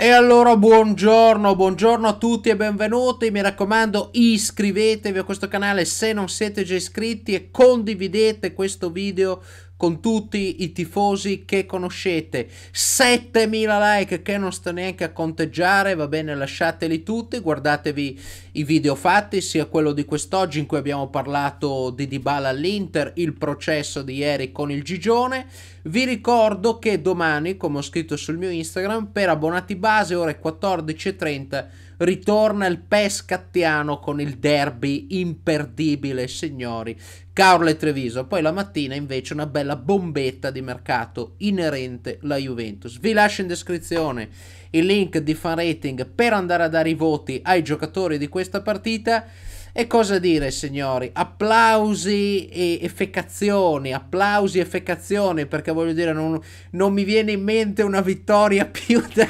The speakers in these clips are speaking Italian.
E allora buongiorno, buongiorno a tutti e benvenuti, mi raccomando iscrivetevi a questo canale se non siete già iscritti e condividete questo video con tutti i tifosi che conoscete. 7000 like che non sto neanche a conteggiare, va bene, lasciateli tutti, guardatevi i video fatti, sia quello di quest'oggi in cui abbiamo parlato di Dybala all'Inter, il processo di ieri con il Gigione. Vi ricordo che domani, come ho scritto sul mio Instagram, per abbonati base ore 14:30 ritorna il pescattiano con il derby imperdibile, signori. Carlo e Treviso. Poi la mattina invece una bella bombetta di mercato inerente alla Juventus. Vi lascio in descrizione il link di fan rating per andare a dare i voti ai giocatori di questa partita. E cosa dire, signori? Applausi e effecazioni, applausi e effecazioni, perché voglio dire, non, non mi viene in mente una vittoria più da,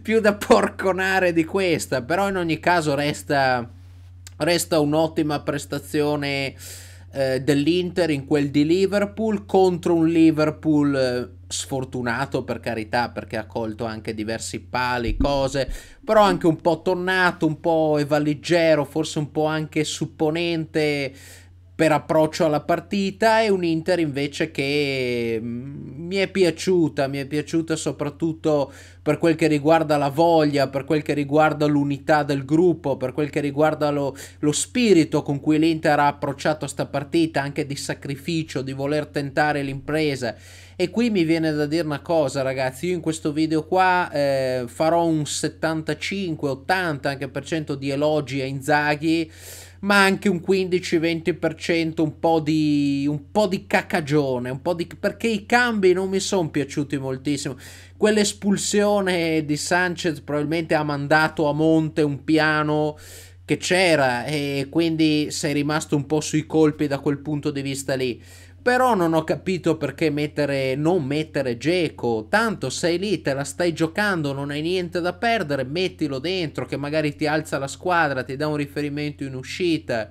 più da porconare di questa, però in ogni caso resta, resta un'ottima prestazione eh, dell'Inter in quel di Liverpool contro un Liverpool eh, sfortunato per carità perché ha colto anche diversi pali, cose, però anche un po' tonnato, un po' evaligero, forse un po' anche supponente per approccio alla partita e un Inter invece che mm, mi è piaciuta, mi è piaciuta soprattutto per quel che riguarda la voglia, per quel che riguarda l'unità del gruppo, per quel che riguarda lo, lo spirito con cui l'Inter ha approcciato questa partita, anche di sacrificio, di voler tentare l'impresa. E qui mi viene da dire una cosa ragazzi, io in questo video qua eh, farò un 75-80% anche per cento di elogi a Inzaghi ma anche un 15-20%, un po' di, un po di cacagione, un po' di, perché i cambi non mi sono piaciuti moltissimo. Quell'espulsione di Sanchez probabilmente ha mandato a monte un piano che c'era e quindi sei rimasto un po' sui colpi da quel punto di vista lì. Però non ho capito perché mettere, non mettere Geco. Tanto sei lì, te la stai giocando, non hai niente da perdere, mettilo dentro che magari ti alza la squadra, ti dà un riferimento in uscita.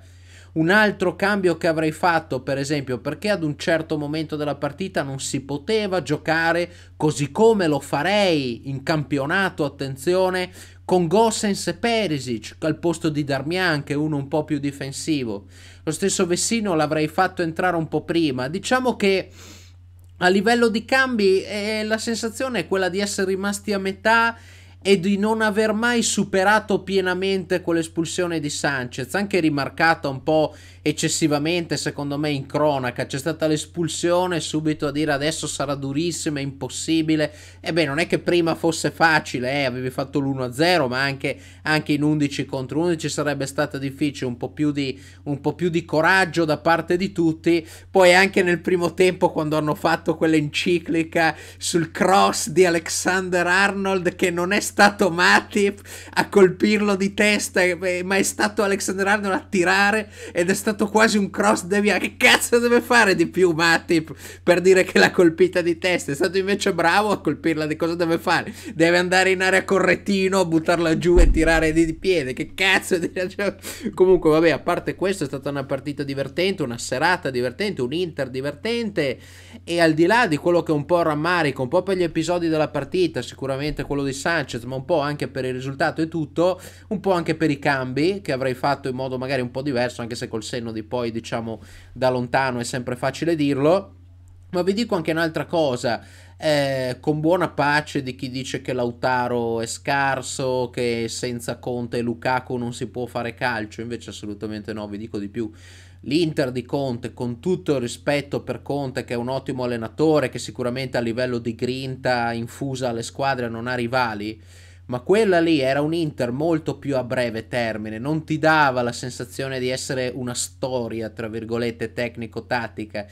Un altro cambio che avrei fatto, per esempio, perché ad un certo momento della partita non si poteva giocare così come lo farei in campionato, attenzione, con Gossens e Perisic al posto di Darmian, che è uno un po' più difensivo. Lo stesso Vessino l'avrei fatto entrare un po' prima. Diciamo che a livello di cambi eh, la sensazione è quella di essere rimasti a metà e di non aver mai superato pienamente quell'espulsione di Sanchez, anche rimarcata un po' eccessivamente secondo me in cronaca, c'è stata l'espulsione subito a dire adesso sarà durissima, impossibile, e beh non è che prima fosse facile, eh, avevi fatto l'1-0 ma anche, anche, in 11 contro 11 sarebbe stata difficile, un po, di, un po' più di coraggio da parte di tutti, poi anche nel primo tempo quando hanno fatto quell'enciclica sul cross di Alexander Arnold che non è stato Matip a colpirlo di testa, ma è stato Alexander Arnold a tirare ed è stato quasi un cross devia. Che cazzo deve fare di più Matip per dire che l'ha colpita di testa? È stato invece bravo a colpirla, di cosa deve fare? Deve andare in area correttino, buttarla giù e tirare di, di piede. Che cazzo di... Comunque vabbè, a parte questo è stata una partita divertente, una serata divertente, un Inter divertente e al di là di quello che è un po' rammarico, un po' per gli episodi della partita, sicuramente quello di Sanchez Sanchez, ma un po' anche per il risultato e tutto, un po' anche per i cambi che avrei fatto in modo magari un po' diverso, anche se col senno di poi, diciamo, da lontano è sempre facile dirlo. Ma vi dico anche un'altra cosa, eh, con buona pace di chi dice che Lautaro è scarso, che senza Conte e Lukaku non si può fare calcio, invece assolutamente no, vi dico di più l'Inter di Conte, con tutto il rispetto per Conte, che è un ottimo allenatore, che sicuramente a livello di grinta infusa alle squadre non ha rivali, ma quella lì era un Inter molto più a breve termine, non ti dava la sensazione di essere una storia, tra virgolette, tecnico-tattica.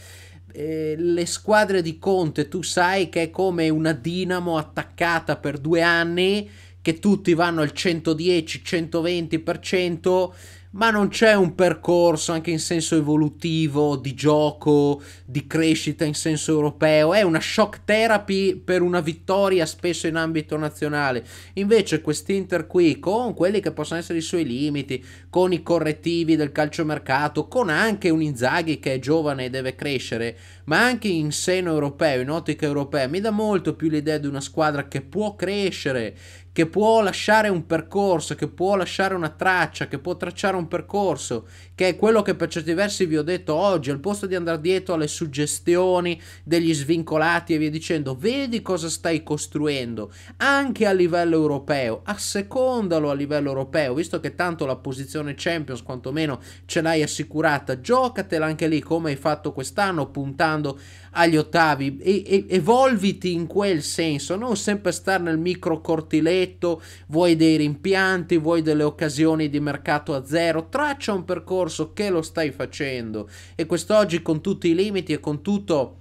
Eh, le squadre di Conte, tu sai che è come una dinamo attaccata per due anni, che tutti vanno al 110-120%, ma non c'è un percorso anche in senso evolutivo, di gioco, di crescita in senso europeo, è una shock therapy per una vittoria spesso in ambito nazionale. Invece quest'Inter qui, con quelli che possono essere i suoi limiti, con i correttivi del calciomercato, con anche un Inzaghi che è giovane e deve crescere, ma anche in seno europeo, in ottica europea, mi dà molto più l'idea di una squadra che può crescere, che può lasciare un percorso, che può lasciare una traccia, che può tracciare un percorso, che è quello che per certi versi vi ho detto oggi, al posto di andare dietro alle suggestioni degli svincolati e via dicendo, vedi cosa stai costruendo anche a livello europeo, assecondalo a livello europeo, visto che tanto la posizione Champions quantomeno ce l'hai assicurata, giocatela anche lì come hai fatto quest'anno puntando agli ottavi e, e, evolviti in quel senso, non sempre stare nel micro cortiletto, vuoi dei rimpianti, vuoi delle occasioni di mercato a zero, traccia un percorso che lo stai facendo e quest'oggi con tutti i limiti e con tutto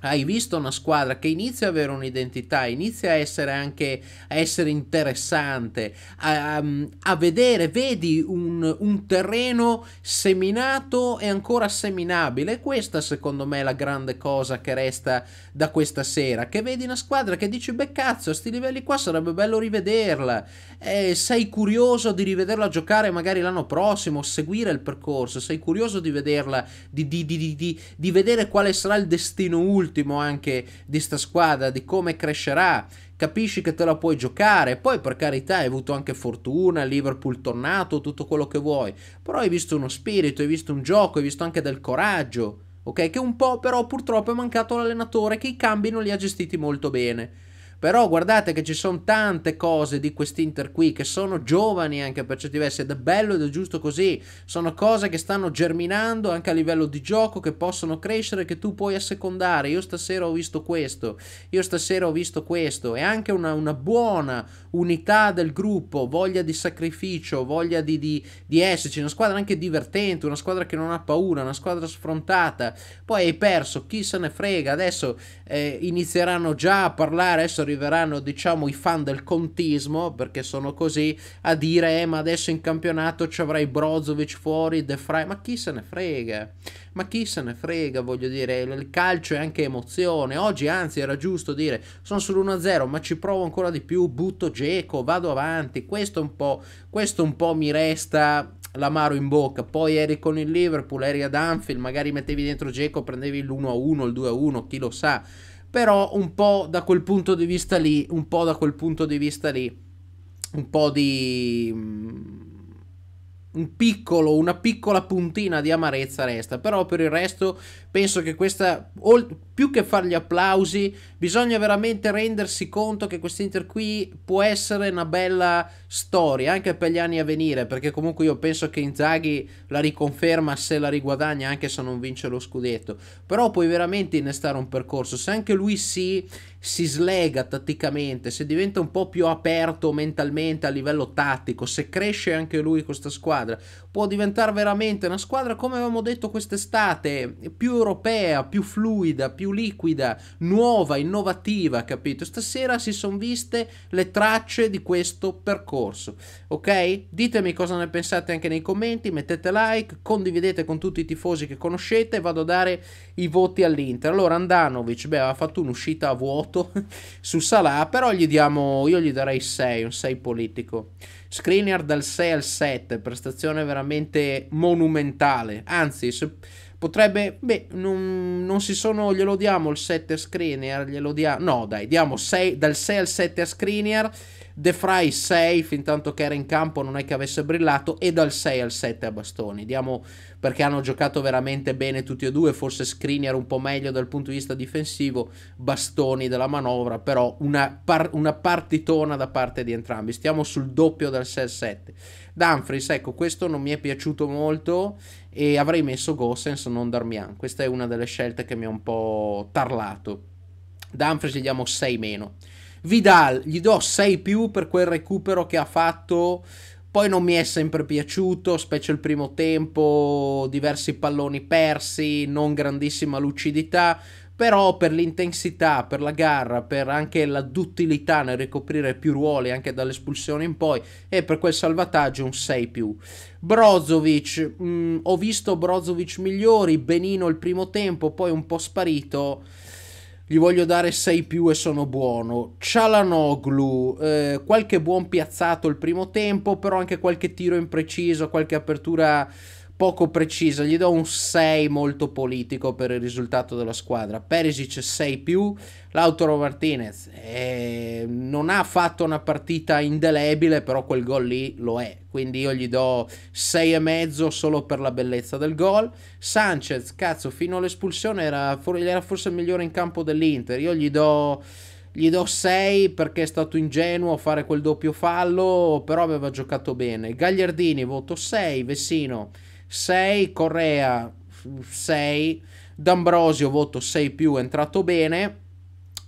hai visto una squadra che inizia ad avere un'identità, inizia a essere anche a essere interessante, a, um, a vedere, vedi un, un, terreno seminato e ancora seminabile. Questa secondo me è la grande cosa che resta da questa sera, che vedi una squadra che dici beh cazzo, a questi livelli qua sarebbe bello rivederla, eh, sei curioso di rivederla giocare magari l'anno prossimo, seguire il percorso, sei curioso di vederla, di, di, di, di vedere quale sarà il destino ultimo ultimo anche di sta squadra, di come crescerà, capisci che te la puoi giocare. Poi, per carità, hai avuto anche fortuna, Liverpool tornato, tutto quello che vuoi. Però hai visto uno spirito, hai visto un gioco, hai visto anche del coraggio. Ok, che un po' però purtroppo è mancato l'allenatore che i cambi non li ha gestiti molto bene. Però guardate che ci sono tante cose di quest'Inter qui che sono giovani anche per certi versi ed è bello ed è giusto così. Sono cose che stanno germinando anche a livello di gioco, che possono crescere, che tu puoi assecondare. Io stasera ho visto questo, io stasera ho visto questo. E anche una, una buona unità del gruppo, voglia di sacrificio, voglia di, di, di esserci. Una squadra anche divertente, una squadra che non ha paura, una squadra sfrontata. Poi hai perso, chi se ne frega. Adesso eh, inizieranno già a parlare, adesso essere arriveranno diciamo i fan del contismo, perché sono così, a dire eh ma adesso in campionato ci avrai Brozovic fuori, De Fry ma chi se ne frega? Ma chi se ne frega, voglio dire, il calcio è anche emozione, oggi anzi era giusto dire sono sull'1-0 ma ci provo ancora di più, butto Geco, vado avanti, questo un po', questo un po' mi resta l'amaro in bocca. Poi eri con il Liverpool, eri ad Anfield, magari mettevi dentro Geco, prendevi l'1-1, il 2-1, chi lo sa però un po' da quel punto di vista lì, un po' da quel punto di vista lì, un po' di un piccolo, una piccola puntina di amarezza resta, però per il resto penso che questa, più che fare gli applausi, bisogna veramente rendersi conto che quest'Inter qui può essere una bella storia anche per gli anni a venire, perché comunque io penso che Inzaghi la riconferma se la riguadagna anche se non vince lo scudetto, però puoi veramente innestare un percorso, se anche lui si, si slega tatticamente, se diventa un po' più aperto mentalmente a livello tattico, se cresce anche lui questa squadra, squadra. Può diventare veramente una squadra, come avevamo detto quest'estate, più europea, più fluida, più liquida, nuova, innovativa, capito? Stasera si sono viste le tracce di questo percorso, ok? Ditemi cosa ne pensate anche nei commenti, mettete like, condividete con tutti i tifosi che conoscete, vado a dare i voti all'Inter. Allora Andanovic, beh, ha fatto un'uscita a vuoto su Salah, però gli diamo, io gli darei 6, un 6 politico. Screener dal 6 al 7, prestazione prestazione veramente monumentale. Anzi, se, Potrebbe, beh, non, non, si sono, glielo diamo il 7 a Skriniar, glielo diamo, no dai, diamo 6, dal 6 al 7 a Skriniar, De Fry 6, fin tanto che era in campo non è che avesse brillato, e dal 6 al 7 a Bastoni, diamo perché hanno giocato veramente bene tutti e due, forse Skriniar un po' meglio dal punto di vista difensivo, Bastoni della manovra, però una, par una partitona da parte di entrambi, stiamo sul doppio dal 6 al 7. Dumfries, ecco, questo non mi è piaciuto molto e avrei messo Gossens non Darmian. Questa è una delle scelte che mi ha un po' tarlato. Dumfries gli diamo 6 meno. Vidal gli do 6 più per quel recupero che ha fatto. Poi non mi è sempre piaciuto, specie il primo tempo, diversi palloni persi, non grandissima lucidità però per l'intensità, per la garra, per anche la duttilità nel ricoprire più ruoli anche dall'espulsione in poi e per quel salvataggio un 6 più. Brozovic, mh, mm, ho visto Brozovic migliori, Benino il primo tempo, poi un po' sparito. Gli voglio dare 6 più e sono buono. Cialanoglu, eh, qualche buon piazzato il primo tempo, però anche qualche tiro impreciso, qualche apertura poco precisa, gli do un 6 molto politico per il risultato della squadra. Perisic 6 più, Lautaro Martinez eh, non ha fatto una partita indelebile, però quel gol lì lo è. Quindi io gli do 6,5 solo per la bellezza del gol. Sanchez, cazzo, fino all'espulsione era, era forse il migliore in campo dell'Inter. Io gli do gli do 6 perché è stato ingenuo a fare quel doppio fallo, però aveva giocato bene. Gagliardini voto 6, Vessino 6, Correa 6, D'Ambrosio voto 6 più, è entrato bene.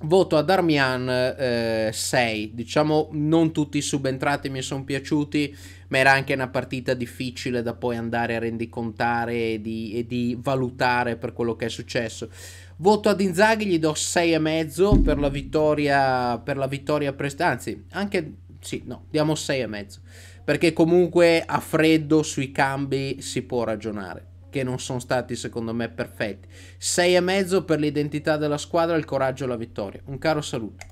Voto a Darmian eh, 6, diciamo non tutti i subentrati mi sono piaciuti, ma era anche una partita difficile da poi andare a rendicontare e di, e di valutare per quello che è successo. Voto ad Inzaghi gli do 6,5 per la vittoria, per la vittoria prestante, anzi anche sì, no, diamo 6,5 perché comunque a freddo sui cambi si può ragionare che non sono stati secondo me perfetti. e mezzo per l'identità della squadra, il coraggio e la vittoria. Un caro saluto.